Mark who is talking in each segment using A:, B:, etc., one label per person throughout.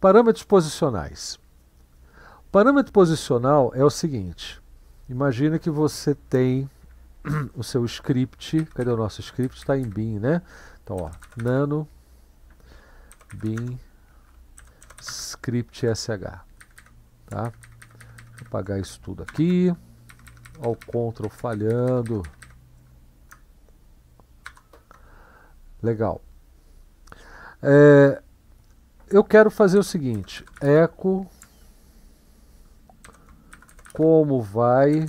A: Parâmetros posicionais. Parâmetro posicional é o seguinte: imagina que você tem o seu script. Cadê o nosso script? Está em bin, né? Então, ó, nano bin script sh. Tá? Vou apagar isso tudo aqui. Ó, o control falhando. Legal. É, eu quero fazer o seguinte, eco como vai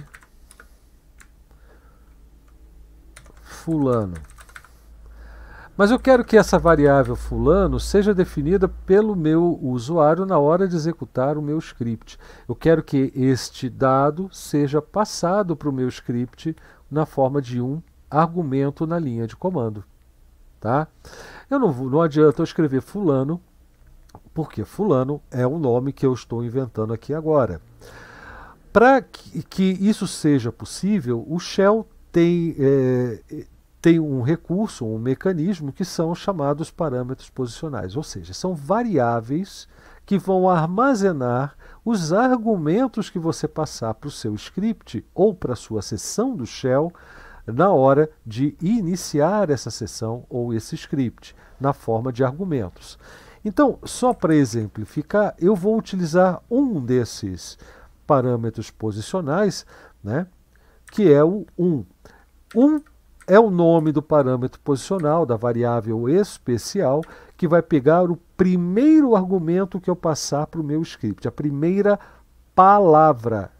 A: fulano. Mas eu quero que essa variável fulano seja definida pelo meu usuário na hora de executar o meu script. Eu quero que este dado seja passado para o meu script na forma de um argumento na linha de comando. Tá? Eu não, não adianta eu escrever fulano porque Fulano é um nome que eu estou inventando aqui agora. Para que isso seja possível, o Shell tem, é, tem um recurso, um mecanismo que são chamados parâmetros posicionais, ou seja, são variáveis que vão armazenar os argumentos que você passar para o seu script ou para a sua sessão do shell na hora de iniciar essa sessão ou esse script, na forma de argumentos. Então, só para exemplificar, eu vou utilizar um desses parâmetros posicionais, né, que é o 1. 1 é o nome do parâmetro posicional, da variável especial, que vai pegar o primeiro argumento que eu passar para o meu script, a primeira palavra.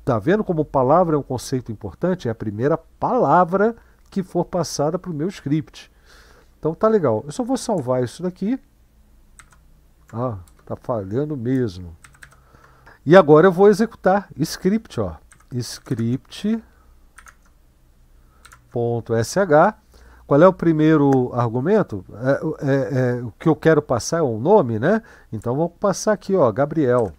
A: Está vendo como palavra é um conceito importante? É a primeira palavra que for passada para o meu script. Então tá legal. Eu só vou salvar isso daqui. Ó, tá falhando mesmo. E agora eu vou executar script, ó. script.sh. Qual é o primeiro argumento? É, é, é, o que eu quero passar é um nome, né? Então vou passar aqui, ó, Gabriel.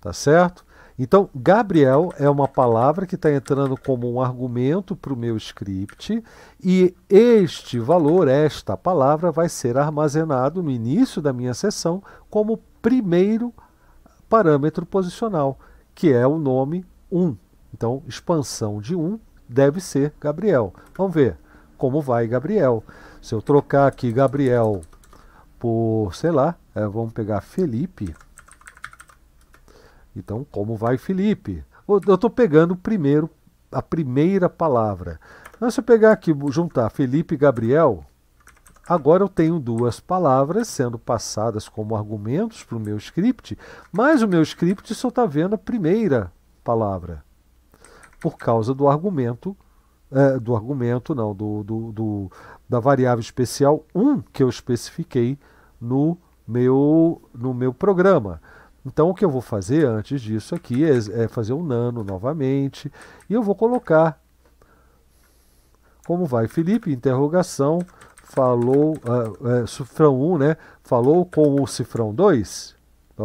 A: Tá certo? Então, Gabriel é uma palavra que está entrando como um argumento para o meu script e este valor, esta palavra, vai ser armazenado no início da minha sessão como primeiro parâmetro posicional, que é o nome 1. Então, expansão de 1 deve ser Gabriel. Vamos ver como vai Gabriel. Se eu trocar aqui Gabriel por, sei lá, é, vamos pegar Felipe. Então, como vai Felipe? Eu estou pegando primeiro a primeira palavra. Então, se eu pegar aqui, juntar Felipe e Gabriel, agora eu tenho duas palavras sendo passadas como argumentos para o meu script, mas o meu script só está vendo a primeira palavra, por causa do argumento, é, do argumento não, do, do, do, da variável especial 1 que eu especifiquei no meu, no meu programa. Então, o que eu vou fazer antes disso aqui é, é fazer um nano novamente e eu vou colocar como vai Felipe, interrogação, falou, uh, uh, cifrão 1, né? Falou com o cifrão 2,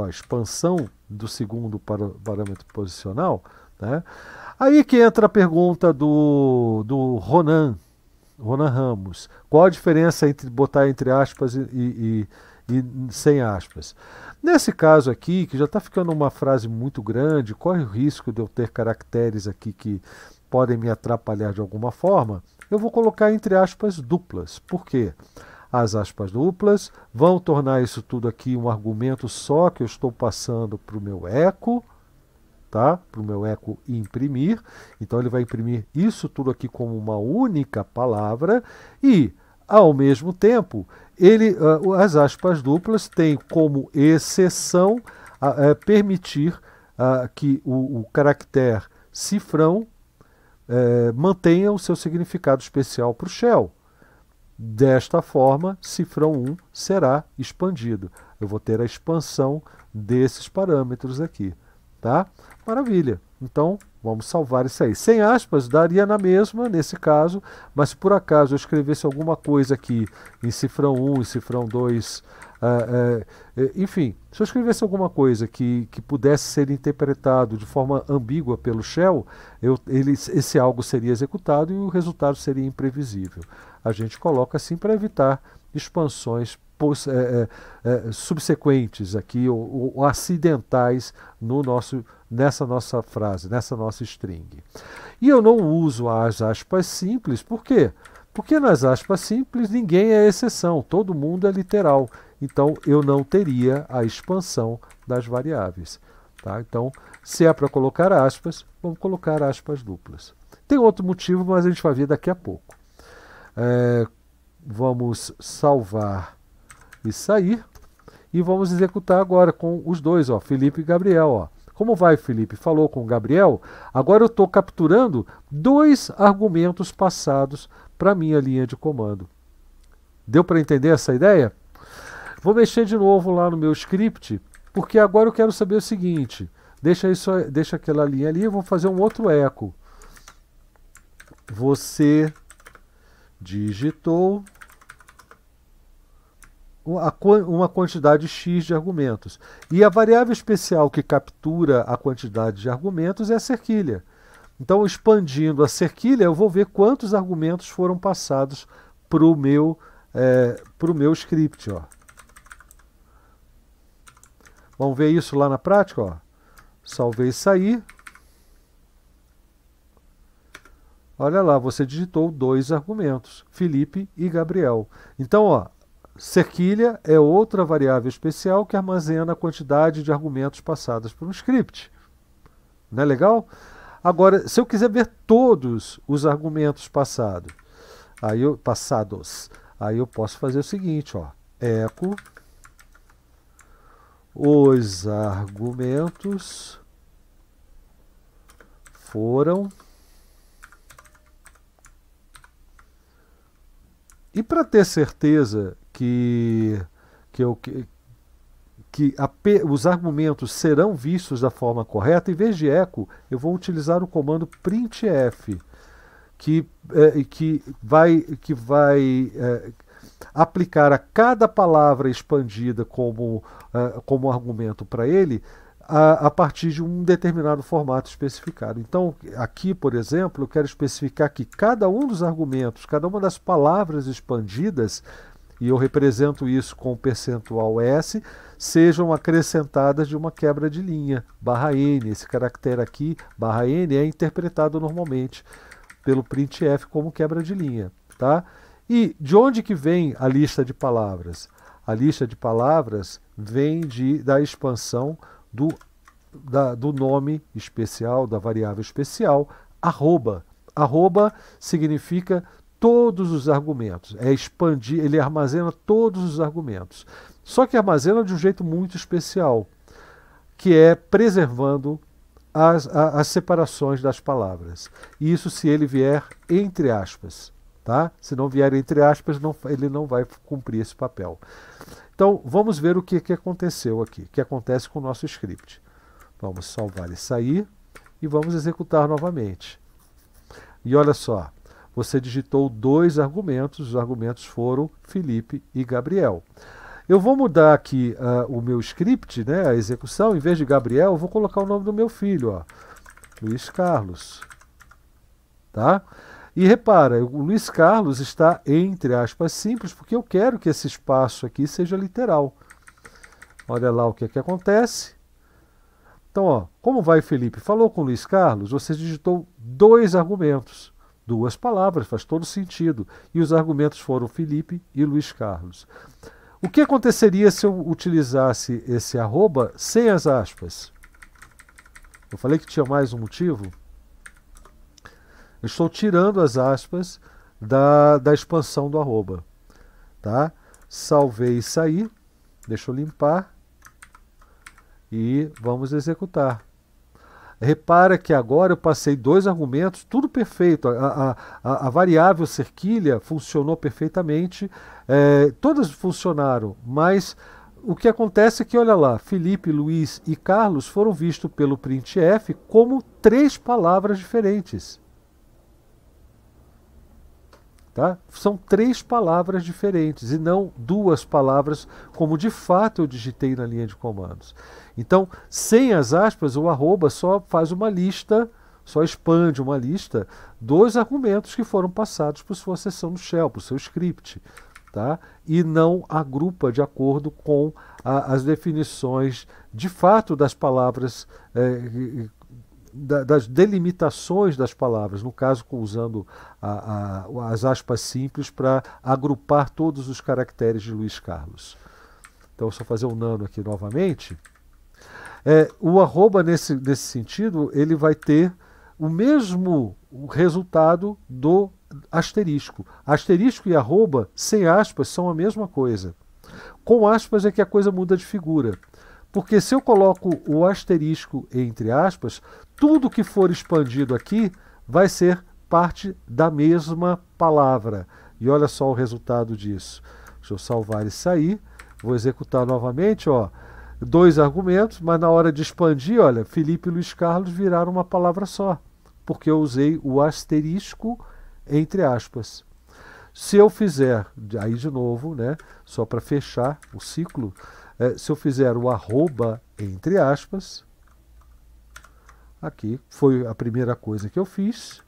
A: a expansão do segundo para, parâmetro posicional, né? Aí que entra a pergunta do, do Ronan, Ronan Ramos. Qual a diferença entre botar entre aspas e, e e sem aspas. Nesse caso aqui, que já está ficando uma frase muito grande, corre o risco de eu ter caracteres aqui que podem me atrapalhar de alguma forma, eu vou colocar entre aspas duplas. Por quê? As aspas duplas vão tornar isso tudo aqui um argumento só que eu estou passando para o meu eco, tá? para o meu eco imprimir. Então ele vai imprimir isso tudo aqui como uma única palavra e, ao mesmo tempo, ele, uh, as aspas duplas têm como exceção uh, permitir ah, que o, o caractere cifrão é, mantenha o seu significado especial para o shell. Desta forma, cifrão 1 será expandido. Eu vou ter a expansão desses parâmetros aqui. Tá? Maravilha! Então, Vamos salvar isso aí. Sem aspas, daria na mesma, nesse caso, mas se por acaso eu escrevesse alguma coisa aqui em cifrão 1, em cifrão 2, uh, uh, enfim, se eu escrevesse alguma coisa que, que pudesse ser interpretado de forma ambígua pelo shell, eu, ele, esse algo seria executado e o resultado seria imprevisível. A gente coloca assim para evitar expansões é, é, é, subsequentes aqui ou, ou acidentais no nosso nessa nossa frase, nessa nossa string. E eu não uso as aspas simples, por quê? Porque nas aspas simples ninguém é exceção, todo mundo é literal. Então eu não teria a expansão das variáveis. Tá? Então, se é para colocar aspas, vamos colocar aspas duplas. Tem outro motivo, mas a gente vai ver daqui a pouco. É, vamos salvar e sair. E vamos executar agora com os dois, ó, Felipe e Gabriel. Ó. Como vai, Felipe? Falou com o Gabriel? Agora eu estou capturando dois argumentos passados para minha linha de comando. Deu para entender essa ideia? Vou mexer de novo lá no meu script, porque agora eu quero saber o seguinte. Deixa, isso, deixa aquela linha ali, eu vou fazer um outro eco. Você digitou uma quantidade X de argumentos. E a variável especial que captura a quantidade de argumentos é a cerquilha. Então, expandindo a cerquilha, eu vou ver quantos argumentos foram passados para o meu, é, meu script. Ó. Vamos ver isso lá na prática? Ó. Salvei e saí. Olha lá, você digitou dois argumentos, Felipe e Gabriel. Então, ó, Cerquilha é outra variável especial que armazena a quantidade de argumentos passados por um script. Não é legal? Agora, se eu quiser ver todos os argumentos passado, aí eu, passados, aí eu posso fazer o seguinte, ó, eco os argumentos foram E para ter certeza que, que, eu, que, que a, os argumentos serão vistos da forma correta, em vez de eco, eu vou utilizar o comando printf, que, é, que vai, que vai é, aplicar a cada palavra expandida como, é, como argumento para ele a, a, partir de um determinado formato especificado. Então, aqui, por exemplo, eu quero especificar que cada um dos argumentos, cada uma das palavras expandidas e eu represento isso com o percentual S, sejam acrescentadas de uma quebra de linha, barra N. Esse caractere aqui, barra N, é interpretado normalmente pelo printf como quebra de linha. Tá? E de onde que vem a lista de palavras? A lista de palavras vem de, da expansão do, da, do nome especial, da variável especial, arroba. Arroba significa todos os argumentos. É expandir, ele armazena todos os argumentos. Só que armazena de um jeito muito especial, que é preservando as, as separações das palavras. E isso se ele vier entre aspas. Tá? Se não vier entre aspas, não, ele não vai cumprir esse papel. Então, vamos ver o que, que aconteceu aqui, o que acontece com o nosso script. Vamos salvar e sair e vamos executar novamente. E olha só, você digitou dois argumentos, os argumentos foram Felipe e Gabriel. Eu vou mudar aqui uh, o meu script, né, a execução, em vez de Gabriel, eu vou colocar o nome do meu filho, ó, Luiz Carlos. Tá? E repara, o Luiz Carlos está entre aspas simples, porque eu quero que esse espaço aqui seja literal. Olha lá o que, é que acontece. Então, ó, como vai Felipe? Falou com o Luiz Carlos, você digitou dois argumentos duas palavras, faz todo sentido. E os argumentos foram Felipe e Luiz Carlos. O que aconteceria se eu utilizasse esse arroba sem as aspas? Eu falei que tinha mais um motivo? Eu estou tirando as aspas da, da expansão do arroba. Tá? Salvei e saí. Deixa eu limpar. E vamos executar. Repara que agora eu passei dois argumentos, tudo perfeito. A, a, a variável cerquilha funcionou perfeitamente, é, todas funcionaram, mas o que acontece é que, olha lá, Felipe, Luiz e Carlos foram vistos pelo printf como três palavras diferentes. Tá? São três palavras diferentes e não duas palavras, como de fato eu digitei na linha de comandos. Então, sem as aspas, o arroba só faz uma lista, só expande uma lista dos argumentos que foram passados por sua sessão no shell, por seu script. Tá? E não agrupa de acordo com a, as definições de fato das palavras eh, da, das delimitações das palavras, no caso usando a, a, as aspas simples para agrupar todos os caracteres de Luiz Carlos. Então, só fazer um nano aqui novamente. É, o arroba, nesse, nesse sentido, ele vai ter o mesmo resultado do asterisco. Asterisco e arroba, sem aspas, são a mesma coisa. Com aspas é que a coisa muda de figura. Porque se eu coloco o asterisco entre aspas, tudo que for expandido aqui vai ser parte da mesma palavra. E olha só o resultado disso. Deixa eu salvar e sair. Vou executar novamente, ó dois argumentos, mas na hora de expandir, olha, Felipe e Luiz Carlos viraram uma palavra só, porque eu usei o asterisco entre aspas. Se eu fizer, aí de novo, né, só para fechar o ciclo, é, se eu fizer o arroba entre aspas, aqui foi a primeira coisa que eu fiz,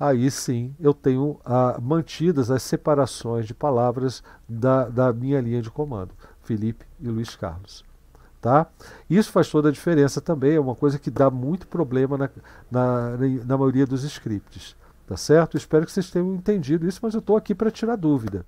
A: aí sim eu tenho ah, mantidas as separações de palavras da, da minha linha de comando, Felipe e Luiz Carlos. Tá? Isso faz toda a diferença também, é uma coisa que dá muito problema na, na, na maioria dos scripts. Tá certo? Espero que vocês tenham entendido isso, mas eu estou aqui para tirar dúvida.